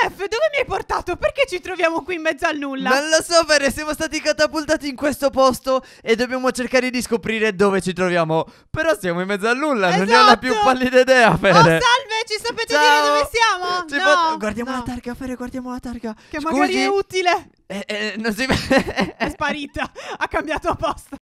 Chef, dove mi hai portato? Perché ci troviamo qui in mezzo al nulla? Non lo so, Fere, siamo stati catapultati in questo posto e dobbiamo cercare di scoprire dove ci troviamo. Però siamo in mezzo al nulla, esatto. non ne ho la più esatto. pallida idea, Fere. Oh, salve, ci sapete Ciao. dire dove siamo? Ci no. Guardiamo no. la targa, Fere, guardiamo la targa. Che Scusi. magari è utile. Eh, eh, non si... è sparita, ha cambiato apposta.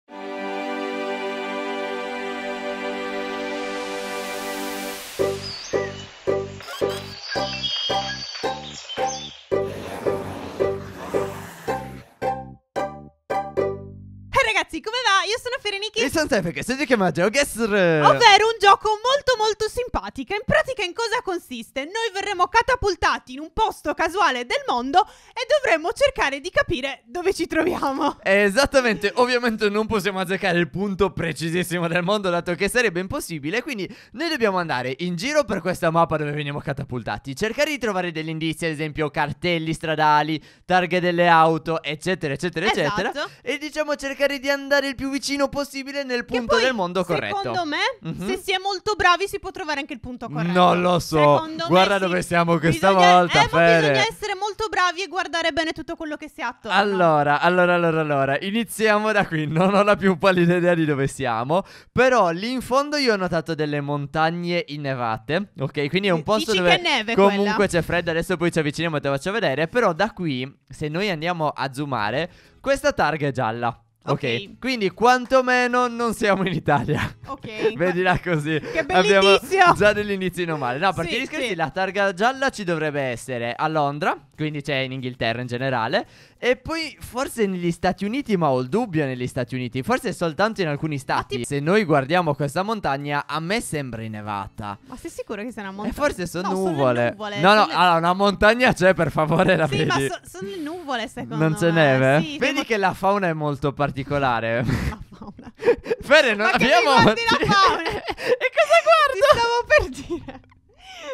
ragazzi, come va? Io sono Fereniki E sono Tefe, che si chiama GeoGuessr oh, Ovvero un gioco molto molto simpatico In pratica in cosa consiste? Noi verremo catapultati in un posto casuale del mondo E dovremo cercare di capire dove ci troviamo Esattamente, ovviamente non possiamo azzeccare il punto precisissimo del mondo Dato che sarebbe impossibile Quindi noi dobbiamo andare in giro per questa mappa dove veniamo catapultati Cercare di trovare degli indizi, ad esempio cartelli stradali Targhe delle auto, eccetera eccetera eccetera esatto. E diciamo cercare di andare andare il più vicino possibile nel punto poi, del mondo corretto. Secondo me, mm-hmm. se si è molto bravi, si può trovare anche il punto corretto. Non lo so. Secondo Guarda dove sì. siamo questa bisogna, volta. Eh, Fede. bisogna essere molto bravi e guardare bene tutto quello che si ha attorno. Allora, allora, allora, allora. Iniziamo da qui. Non ho la più pallida idea di dove siamo. Però lì in fondo io ho notato delle montagne innevate. Ok, quindi è un posto Dici dove neve comunque quella. c'è freddo. Adesso poi ci avviciniamo e te la faccio vedere. Però da qui, se noi andiamo a zoomare, questa targa è gialla. Okay. ok, quindi quantomeno non siamo in Italia. Ok. Vedila così. Che bell'inizio. Abbiamo già dell'inizio non male. No, perché sì, gli scherzi, sì. la targa gialla ci dovrebbe essere a Londra, quindi c'è in Inghilterra in generale. E poi forse negli Stati Uniti, ma ho il dubbio negli Stati Uniti, forse soltanto in alcuni stati. Ti... Se noi guardiamo questa montagna, a me sembra innevata. Ma sei sicuro che sia una montagna? E forse son no, nuvole. sono nuvole. No, no, le... allora una montagna c'è, per favore, la sì, vedi. ma so, sono nuvole, secondo non me. Non c'è neve? Eh? Sì, vedi ma... che la fauna è molto particolare. La fauna. Fere, non ma abbiamo... Che mi la fauna? e cosa guardo? Ti stavo per dire.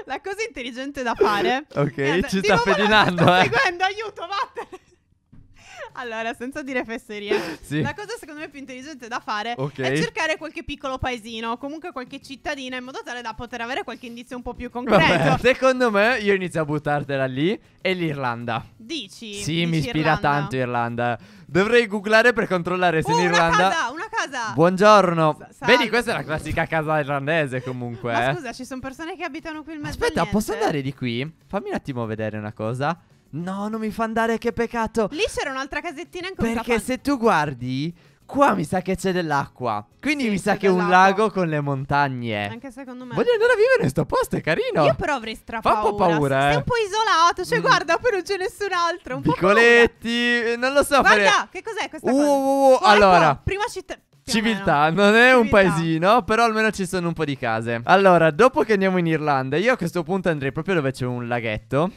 La cosa intelligente da fare. ok, ci sta pedinando. Sto eh. seguendo, aiuto, vattene. Allora, senza dire fesserie, sì. la cosa secondo me più intelligente da fare okay. è cercare qualche piccolo paesino, comunque qualche cittadina, in modo tale da poter avere qualche indizio un po' più concreto. Vabbè, secondo me, io inizio a buttartela lì e l'Irlanda. Dici? Sì, dici mi ispira Irlanda. tanto Irlanda. Dovrei googlare per controllare se uh, in Irlanda. Una casa, una casa. Buongiorno. S- Vedi, questa è la classica casa irlandese comunque. Ma eh. scusa, ci sono persone che abitano qui in mezzo. Aspetta, posso andare di qui? Fammi un attimo vedere una cosa. No, non mi fa andare, che peccato. Lì c'era un'altra casettina in cui Perché se tu guardi, qua mi sa che c'è dell'acqua. Quindi sì, mi sa che è un lago con le montagne. Anche secondo me. Voglio andare a vivere in questo posto, è carino. Io però avrei strappato. Fa un po' paura. Sei eh. un po' isolato, cioè mm. guarda, poi non c'è nessun altro. Un Piccoletti, po eh, non lo so. Guarda, fare... che cos'è questa uh, cosa? Uh, uh, allora. Qua, prima città. Civiltà, non è Civiltà. un paesino, però almeno ci sono un po' di case. Allora, dopo che andiamo in Irlanda, io a questo punto andrei proprio dove c'è un laghetto.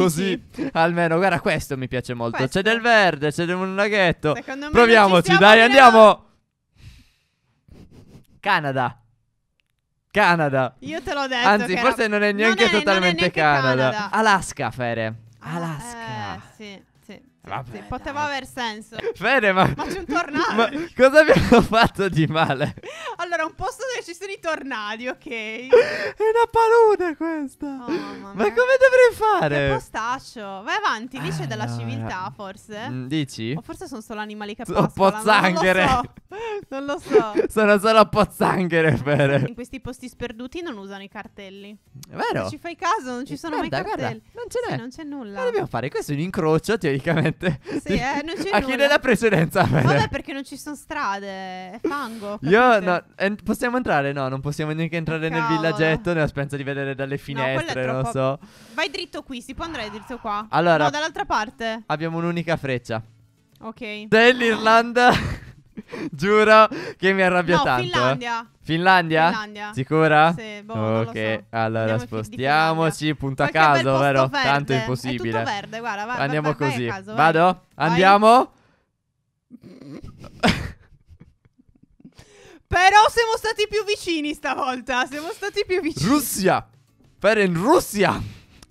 Così almeno, guarda, questo mi piace molto. Questo. C'è del verde, c'è un laghetto. Secondo me Proviamoci, dai, però... andiamo. Canada. Canada. Io te l'ho detto. Anzi, forse non è neanche non è, totalmente è neanche Canada. Canada. Alaska, Fere. Ah, Alaska. Eh, sì. Vabbè, sì, poteva dai. aver senso. Bene, ma... ma c'è un tornado. ma cosa abbiamo fatto di male? Allora, un posto dove ci sono i tornadi, ok? È una palude questa. Oh, Ma come dovrei fare? Che postaccio. Vai avanti, lì c'è della eh, civiltà, eh, forse. Mm, dici? O forse sono solo animali che sono pozzanghere. Non lo so. sono solo pozzanghere, vere. In questi posti sperduti non usano i cartelli. È vero? Se ci fai caso, non ci eh, sono guarda, mai cartelli. non ce n'è. Sì, non c'è nulla. Ma dobbiamo fare? Questo è un incrocio, teoricamente. Sì, eh, non c'è A nulla. A chi dà precedenza, vere. Vabbè, perché non ci sono strade. È fango. Capite? Io no, ma possiamo entrare? No, non possiamo neanche entrare Cavolo. nel villaggetto nella speranza di vedere dalle finestre, no, non so. Vai dritto qui, si può andare dritto qua. Allora, no, dall'altra parte. Abbiamo un'unica freccia. Ok. Dell'Irlanda. Giuro che mi arrabbia no, tanto. Eh. Finlandia. Finlandia? Finlandia. Sicura? Sì, boh, ok, so. allora spostiamoci, punto a caso, vero? Verde. Tanto è impossibile. È verde, guarda, va, Andiamo vai, così. Vai caso, Vado? Vai. Andiamo? Però siamo stati più vicini stavolta. Siamo stati più vicini. Russia. Per in Russia.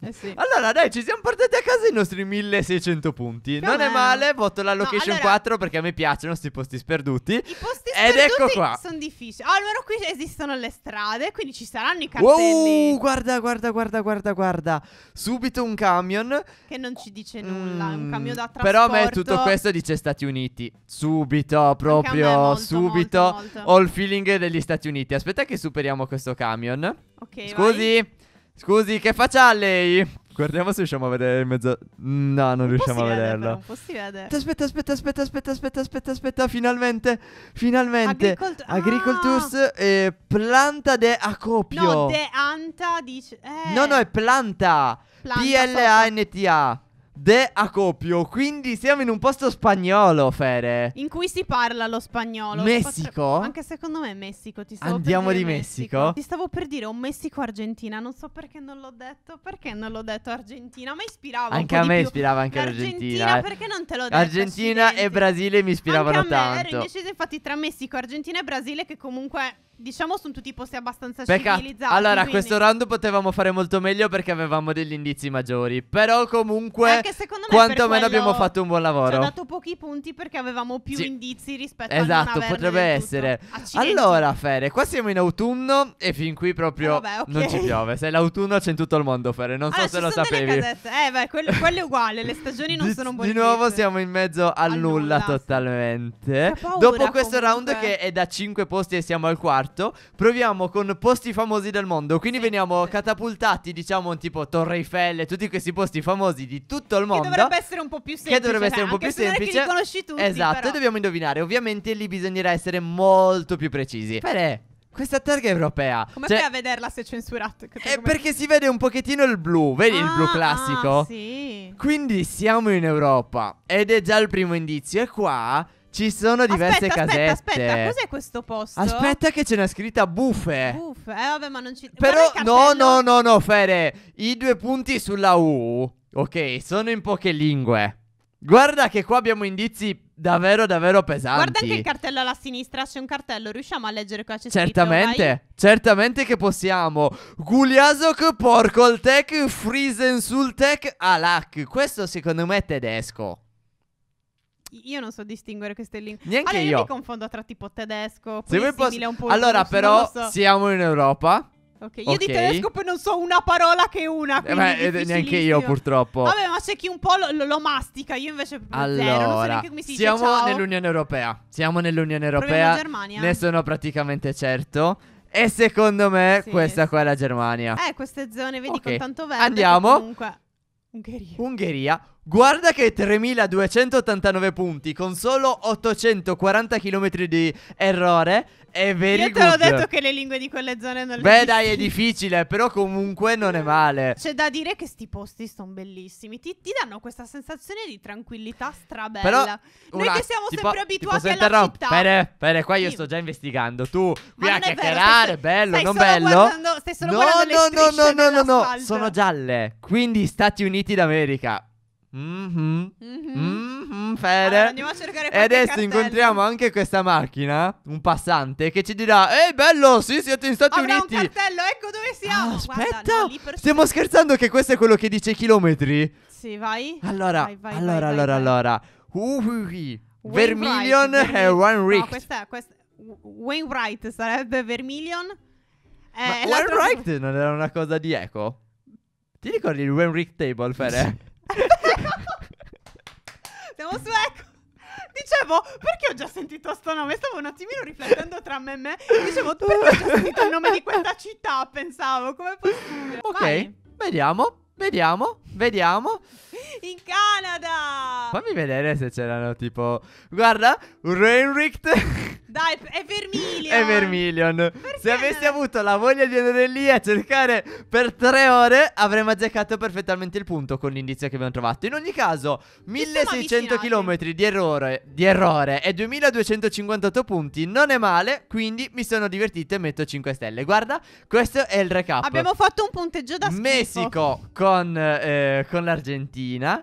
Eh sì. Allora, dai, ci siamo portati a casa i nostri 1600 punti. Più non è male, voto la location no, allora, 4 perché a me piacciono questi posti sperduti. I posti Ed sperduti ecco qua. sono difficili. Allora qui esistono le strade, quindi ci saranno i cartelli. Wow, guarda, guarda, guarda, guarda, guarda. Subito un camion che non ci dice mm, nulla, mm, è un camion da trasporto. Però a me tutto questo dice Stati Uniti. Subito, proprio molto, subito. Molto, molto. Ho il feeling degli Stati Uniti. Aspetta che superiamo questo camion. Ok, Scusi. Vai. Scusi, che faccia lei? Guardiamo se riusciamo a vedere in mezzo. Mm, no, non, non riusciamo a vederlo. non posso vedere. Aspetta, aspetta, aspetta, aspetta, aspetta, aspetta, aspetta. Finalmente, finalmente. Agricol- Agricoltus ah! e planta de acopio. No, de anta dice. Eh. No, no, è planta. planta P-L-A-N-T-A. De Acopio, quindi siamo in un posto spagnolo, Fere. In cui si parla lo spagnolo. Messico? Potre... Anche secondo me è Messico, ti stavo Andiamo per dire di Messico. Messico. Ti stavo per dire un Messico-Argentina, non so perché non l'ho detto, perché non l'ho detto Argentina, ma ispirava Anche a me ispirava anche l'Argentina. Argentina, eh. perché non te l'ho detto? Argentina accidenti. e Brasile mi ispiravano anche a me, tanto. Ero indeciso, infatti tra Messico, Argentina e Brasile che comunque diciamo sono tutti posti abbastanza Peccato. civilizzati. Allora, quindi... questo round potevamo fare molto meglio perché avevamo degli indizi maggiori. Però comunque, me quantomeno abbiamo fatto un buon lavoro. Ci ho dato pochi punti perché avevamo più sì. indizi rispetto esatto, a Esatto, potrebbe essere. Allora, Fere, qua siamo in autunno e fin qui proprio eh, Vabbè, okay. non ci piove. Se è l'autunno c'è in tutto il mondo, Fere, non allora, so se lo sapevi. Eh beh, quello, quello, è uguale, le stagioni non di, sono buone. Di nuovo siamo in mezzo al, nulla, nulla totalmente. Paura, Dopo questo comunque. round che è da 5 posti e siamo al quarto esatto. proviamo con posti famosi del mondo. Quindi sì, veniamo catapultati, diciamo, tipo Torre Eiffel, tutti questi posti famosi di tutto il mondo. Che dovrebbe essere un po' più semplice. Che dovrebbe cioè, essere un po' più semplice. Che li conosci tutti, esatto, però. e dobbiamo indovinare. Ovviamente lì bisognerà essere molto più precisi. Perè. Questa targa è europea. Come cioè, fai a vederla se è censurata? Cioè, eh, è perché si vede un pochettino il blu. Vedi ah, il blu ah, ah, classico? Ah, sì. Quindi siamo in Europa. Ed è già il primo indizio. E qua ci sono diverse aspetta, casette. Aspetta, aspetta, cos'è questo posto? Aspetta che ce n'è scritta buffe. Buffe, eh vabbè, ma non ci Però no, no, no, no, Fere, i due punti sulla U. Ok, sono in poche lingue. Guarda che qua abbiamo indizi davvero davvero pesanti. Guarda anche il cartello alla sinistra, c'è un cartello, riusciamo a leggere qua c'è Certamente, scritto, certamente che possiamo. Guliasok Porkoltek Frisensultek Alak. Questo secondo me è tedesco. Io non so distinguere queste lingue. Neanche allora, io. io mi confondo tra tipo tedesco, Se poi simile posso... un Allora, russo, però, so. siamo in Europa. Ok, io okay. di tedesco poi non so una parola che una. Eh beh, neanche io purtroppo. Vabbè, ma c'è chi un po' lo, lo, lo mastica, io invece allora, zero, non so neanche come si siamo dice. Siamo nell'Unione Europea. Siamo nell'Unione Europea. Ne sono praticamente certo. E secondo me sì, questa qua è la Germania. Eh, queste zone, vedi, okay. con tanto verde. Andiamo. Comunque Ungheria. Ungheria. Guarda che 3289 punti con solo 840 km di errore è vero. Io te l'ho detto che le lingue di quelle zone non le Beh, dai, è difficile, però comunque non è male. C'è da dire che sti posti sono bellissimi. Ti, ti, danno questa sensazione di tranquillità strabella. Però, Noi una, che siamo tipo, sempre abituati alla interrom- città. Pere, pere, qua io sto già investigando. Tu qui a chiacchierare, bello, stai non bello. Guardando, stai solo no, guardando no, le no, no, no, no, no, sono gialle. Quindi Stati Uniti d'America. Mm-hmm. Mm-hmm. Mm-hmm, Fede. Allora, andiamo a cercare E adesso cartello. incontriamo anche questa macchina, un passante, che ci dirà: Ehi, bello, sì, siete in Stati Avrà Uniti. un cartello, ecco dove ah, siamo. Ah, aspetta, Guarda, no, stiamo scherzando che questo è quello che dice chilometri? Sì, vai. Allora, vai, vai, allora, vai, allora, allora. Uhuhi. Vermilion e One Rick. No, questa, questa... Wainwright sarebbe Vermilion. Eh, Ma Wainwright non era una cosa di eco? Ti ricordi il Wainwright Table, Fede? Stiamo su Echo. Dicevo, perché ho già sentito sto nome? Stavo un attimino riflettendo tra me e me. Dicevo, perché ho già sentito il nome di questa città? Pensavo, come possibile? Ok, Vai. vediamo, vediamo, vediamo. In casa Fammi vedere se c'erano tipo. Guarda, un Rainricht. Dai, è Vermilion. è Vermilion. Se avessi avuto la voglia di andare lì a cercare per tre ore, avremmo azzeccato perfettamente il punto con l'indizio che abbiamo trovato. In ogni caso, 1600 km di errore, di errore e 2258 punti non è male. Quindi mi sono divertito e metto 5 stelle. Guarda, questo è il recap. Abbiamo fatto un punteggio da schifo. Messico con, eh, con l'Argentina.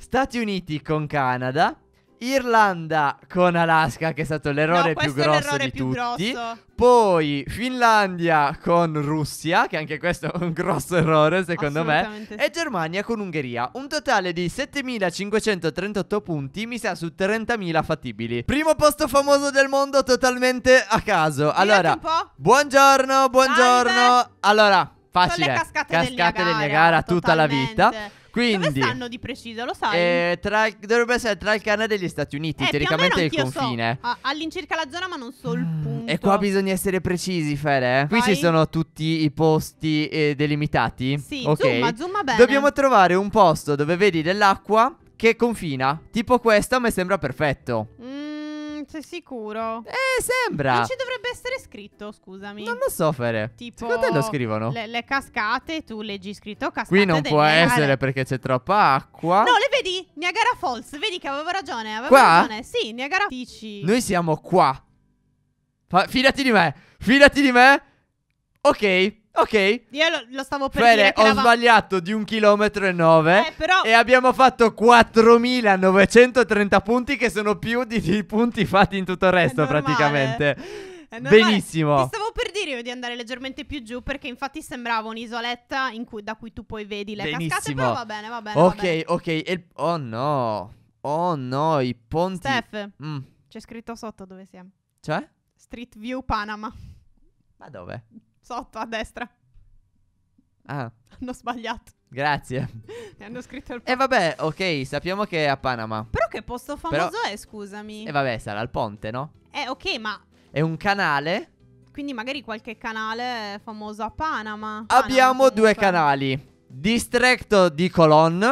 Stati Uniti con Canada, Irlanda con Alaska, che è stato l'errore no, più grosso di più tutti. Grosso. Poi Finlandia con Russia, che anche questo è un grosso errore secondo me. E Germania con Ungheria. Un totale di 7538 punti, mi sa su 30.000 fattibili. Primo posto famoso del mondo totalmente a caso. Allora, buongiorno, buongiorno. Allora, facile. Sono le cascate, cascate del Niagara, del Niagara tutta la vita. Quindi, Dove stanno di preciso, lo sai? Eh, tra, dovrebbe essere tra il Canada e gli Stati Uniti, eh, teoricamente è il confine. So. All'incirca la zona, ma non so il ah, punto. E qua bisogna essere precisi, Fede. Eh. Qui Vai. ci sono tutti i posti eh, delimitati. Sì, okay. zooma, zooma bene. Dobbiamo trovare un posto dove vedi dell'acqua che confina. Tipo questa, mi sembra perfetto. Mm. Sei sicuro? Eh, sembra. Non ci dovrebbe essere scritto, scusami. Non lo so, Fere. Tipo, Secondo te lo scrivono? Le, le cascate, tu leggi scritto cascate. Qui non può Niagara. essere perché c'è troppa acqua. No, le vedi? Niagara Falls. Vedi che avevo ragione. Avevo qua? ragione. Sì, Niagara. Dici. Noi siamo qua. Fa fidati di me. Fidati di me. Ok. Ok. Io lo, lo stavo per Fede, dire ho eravamo... sbagliato di un chilometro e nove. Eh, però... E abbiamo fatto 4.930 punti, che sono più di, di punti fatti in tutto il resto, praticamente. Benissimo. Ti stavo per dire io di andare leggermente più giù perché infatti sembrava un'isoletta cui, da cui tu poi vedi le Benissimo. cascate, però va bene, va bene. Ok, va bene. ok. Il... Oh no. Oh no, i ponti. Steph, mm. c'è scritto sotto dove siamo. Cioè? Street View Panama. Ma dove? sotto a destra. Ah. Hanno sbagliato. Grazie. e hanno scritto il E vabbè, ok, sappiamo che è a Panama. Però che posto famoso Però... è, scusami? E vabbè, sarà il ponte, no? Eh, ok, ma... È un canale. Quindi magari qualche canale famoso a Panama. Abbiamo Panama, due canali. Distretto di Colon.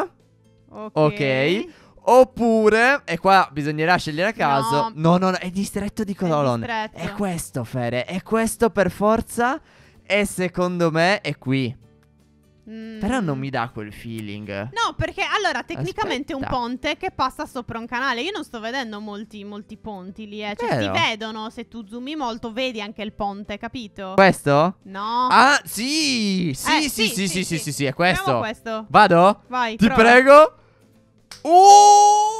Ok. Ok. Oppure, e qua bisognerà scegliere a caso. No, no, no, no è distretto di Colon. È, è questo, Fere. È questo per forza. E secondo me è qui. Mm. Però non mi dà quel feeling. No, perché allora tecnicamente è un ponte che passa sopra un canale. Io non sto vedendo molti, molti ponti lì. Eh. Cioè, Vero. si vedono. Se tu zoomi molto, vedi anche il ponte, capito? Questo? No. Ah, sì. Sì, eh, sì, sì, sì, sì, sì, sì, sì, sì, è questo. questo. Vado? Vai. Ti prova. prego. Oh!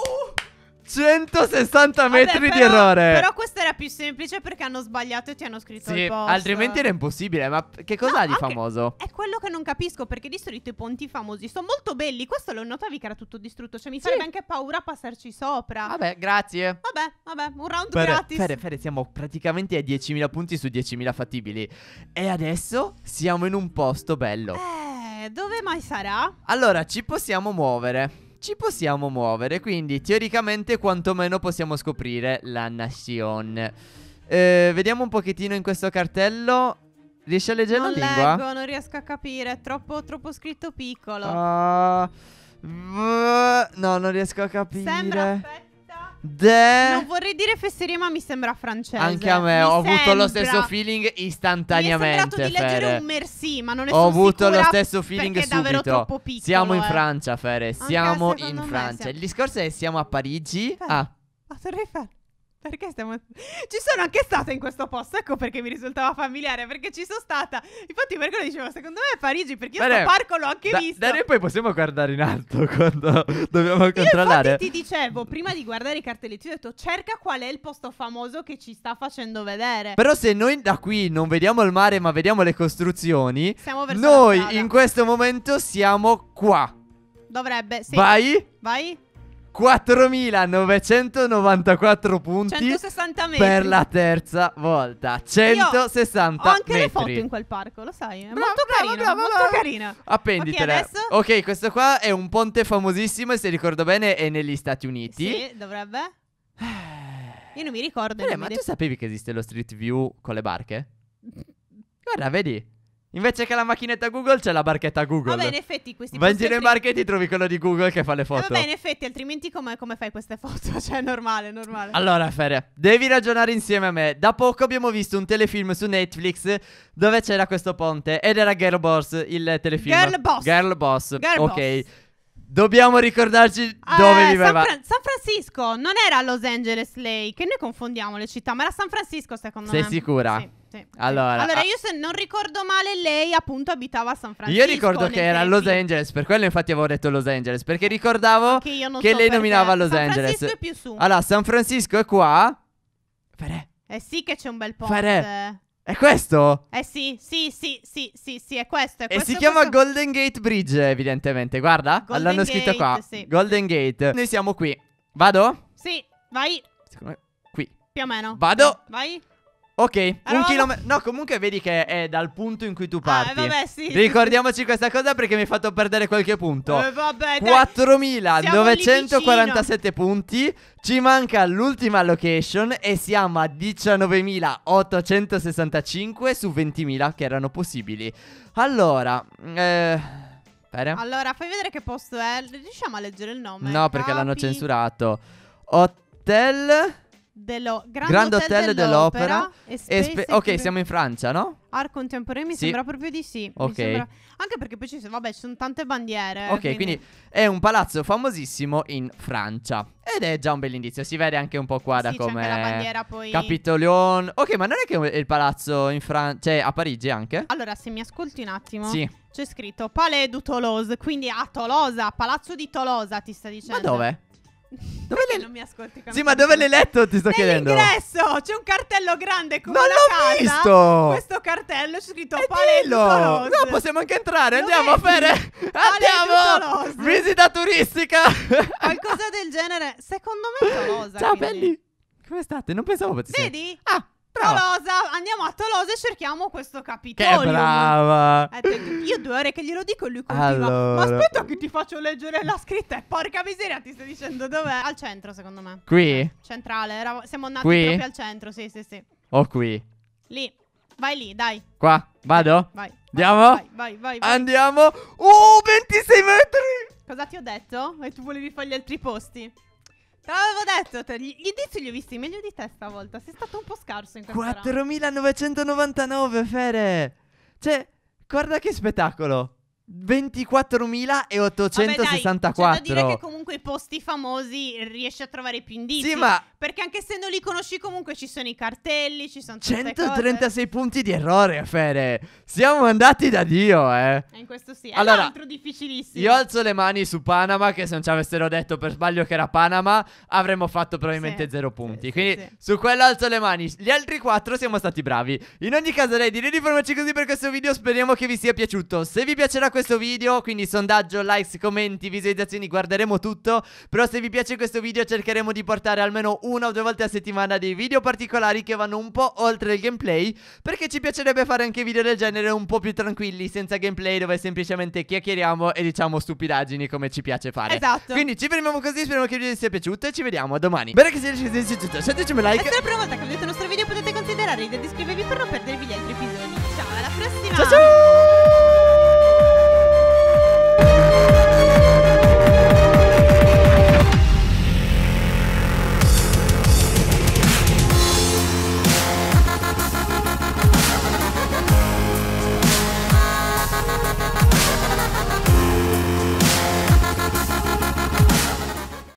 160 metri Vabbè, però, di errore. Però questo era più semplice perché hanno sbagliato e ti hanno scritto sì, il post. Altrimenti era impossibile. Ma che cosa no, ha di famoso? È quello che non capisco perché di solito i ponti famosi sono molto belli. Questo lo notavi che era tutto distrutto. Cioè, mi sì. farebbe anche paura passarci sopra. Vabbè, grazie. Vabbè, vabbè, un round Fere, gratis. Fere, Fere, siamo praticamente a 10.000 punti su 10.000 fattibili. E adesso siamo in un posto bello. Eh, dove mai sarà? Allora, ci possiamo muovere ci possiamo muovere, quindi teoricamente quantomeno possiamo scoprire la nazione. Eh, vediamo un pochettino in questo cartello. Riesci a leggere non la lingua? Leggo, non riesco a capire, è troppo, troppo scritto piccolo. Uh, no, non riesco a capire. Sembra, aspetta. De... Non vorrei dire fesserie, ma mi sembra francese. Anche a me, mi ho sembra... avuto lo stesso feeling istantaneamente. Mi è sembrato di leggere un merci, ma non è ho sono Ho avuto lo stesso feeling subito. È davvero troppo piccolo. Siamo in eh. Francia, Fere, siamo in Francia. Siamo... Il discorso è che siamo a Parigi. Fere. Ah. A Torre Eiffel. Perché stiamo... Ci sono anche stata in questo posto, ecco perché mi risultava familiare, perché ci sono stata. Infatti per quello dicevo, secondo me è Parigi, perché io Bene, sto parco l'ho anche da, visto. Da noi poi possiamo guardare in alto quando dobbiamo io controllare. Io ti dicevo, prima di guardare i ti ho detto cerca qual è il posto famoso che ci sta facendo vedere. Però se noi da qui non vediamo il mare ma vediamo le costruzioni, siamo verso noi in questo momento siamo qua. Dovrebbe, sì. Vai. Vai. 4.994 punti 160 metri. per la terza volta. 160 Io ho anche metri. le foto in quel parco, lo sai? È molto carina. molto carina. Appenditele. Okay, ok, questo qua è un ponte famosissimo e se ricordo bene è negli Stati Uniti. Sì, dovrebbe. Io non mi ricordo. Beh, non ma mi tu sapevi che esiste lo Street View con le barche? Guarda, vedi. Invece che la macchinetta Google c'è la barchetta Google. Vabbè, in effetti questi Vai in giro in barchetti trovi quello di Google che fa le eh, foto. vabbè, in effetti, altrimenti come, come fai queste foto? Cioè, è normale, normale. Allora, Feria, devi ragionare insieme a me. Da poco abbiamo visto un telefilm su Netflix dove c'era questo ponte ed era Girl Boss, il telefilm. Girl Boss. Girl Boss. Girl ok. Boss. Dobbiamo ricordarci dove eh, viveva. San, Fran- San, Francisco non era Los Angeles lei, che noi confondiamo le città, ma era San Francisco secondo Sei me. Sei sicura? Sì. Sì. Allora, allora, io se non ricordo male lei appunto abitava a San Francisco. Io ricordo che era a Los Angeles, per quello infatti avevo detto Los Angeles, perché ricordavo che, che so lei nominava Los San Angeles. San Francisco è più su. Allora, San Francisco è qua. Perè. Eh sì che c'è un bel ponte. Perè. È questo? Eh sì, sì, sì, sì, sì, sì, è questo. È e questo, si chiama questo. Golden Gate Bridge, evidentemente. Guarda, Golden l'hanno Gate, scritto qua. Sì. Golden Gate. Noi siamo qui. Vado? Sì, vai. Secondo me, qui. Più o meno. Vado. Vai. Ok, allora, un chilometro. No, comunque vedi che è dal punto in cui tu ah, parti. Eh, vabbè, sì. Ricordiamoci questa cosa perché mi hai fatto perdere qualche punto. Eh, vabbè, 4947 punti. Ci manca l'ultima location e siamo a 19.865 su 20.000 che erano possibili. Allora, eh. Pere? Allora, fai vedere che posto è. Riusciamo a leggere il nome? No, perché l'hanno censurato. Hotel dello Grand, Grand Hotel, Hotel dell'Opera. dell'Opera spe- ok, siamo in Francia, no? Art contemporaneo mi sì. sembra proprio di sì. Ok. Sembra... Anche perché poi ci sono, vabbè, ci sono tante bandiere. Eh, ok, quindi... quindi... è un palazzo famosissimo in Francia. Ed è già un bell'indizio. Si vede anche un po' qua sì, da come. C'è anche la bandiera poi. Capitolion. Ok, ma non è che è il palazzo in Francia. Cioè, a Parigi anche? Allora, se mi ascolti un attimo. Sì. C'è scritto Palais du Toulouse. Quindi a Tolosa, palazzo di Tolosa, ti sta dicendo. Ma dove? Dove le... Non mi ascolti Sì, ma dove l'hai letto? Ti sto chiedendo. Nell'ingresso c'è un cartello grande come non l'ho casa. visto. Questo cartello c'è scritto eh, Palermo. No, possiamo anche entrare. Lo Andiamo vedi? a fare Andiamo! Visita turistica. Qualcosa del genere. Secondo me è Tolosa. Ciao quindi. belli. Come state? Non pensavo potessi. Vedi? Ah, Tolosa, andiamo a Tolosa e cerchiamo questo capitolo. Che brava! Eh, io due ore che glielo dico e lui continua. Allora... Ma aspetta che ti faccio leggere la scritta e porca miseria ti stai dicendo dov'è? Al centro secondo me. Qui? Eh, centrale, Era... siamo nati qui? proprio al centro, sì sì sì. O qui? Lì. Vai lì, dai. Qua, vado? Eh, vai. Andiamo? Vai, vai, vai, Andiamo. Oh, uh, 26 metri! Cosa ti ho detto? E tu volevi fare gli altri posti? Te l'avevo detto, te, gli, gli indizi li ho visti meglio di te stavolta. Sei stato un po' scarso in questa 4999, Fere! Cioè, guarda che spettacolo! 24.864 Vabbè, dai, cioè, dire che comunque i posti famosi riesci a trovare più indizi Sì ma Perché anche se non li conosci comunque ci sono i cartelli, ci sono 136 cose. punti di errore Fede Siamo andati da Dio eh, eh In questo sì, è allora, altro difficilissimo Io alzo le mani su Panama che se non ci avessero detto per sbaglio che era Panama Avremmo fatto probabilmente sì. zero punti sì, Quindi sì, su quello alzo le mani Gli altri quattro siamo stati bravi In ogni caso dai direi di fermarci così per questo video Speriamo che vi sia piaciuto Se vi piacerà questo questo video Quindi sondaggio, likes, commenti, visualizzazioni Guarderemo tutto Però se vi piace questo video cercheremo di portare almeno una o due volte a settimana Dei video particolari che vanno un po' oltre il gameplay Perché ci piacerebbe fare anche video del genere un po' più tranquilli Senza gameplay dove semplicemente chiacchieriamo e diciamo stupidaggini come ci piace fare Esatto Quindi ci fermiamo così, speriamo che il video vi sia piaciuto e ci vediamo domani Bene che se riuscite a tutto, lasciateci un like E se la prima volta che vedete il nostro video potete considerare di iscrivervi per non perdervi gli altri episodi Ciao, alla prossima Ciao ciao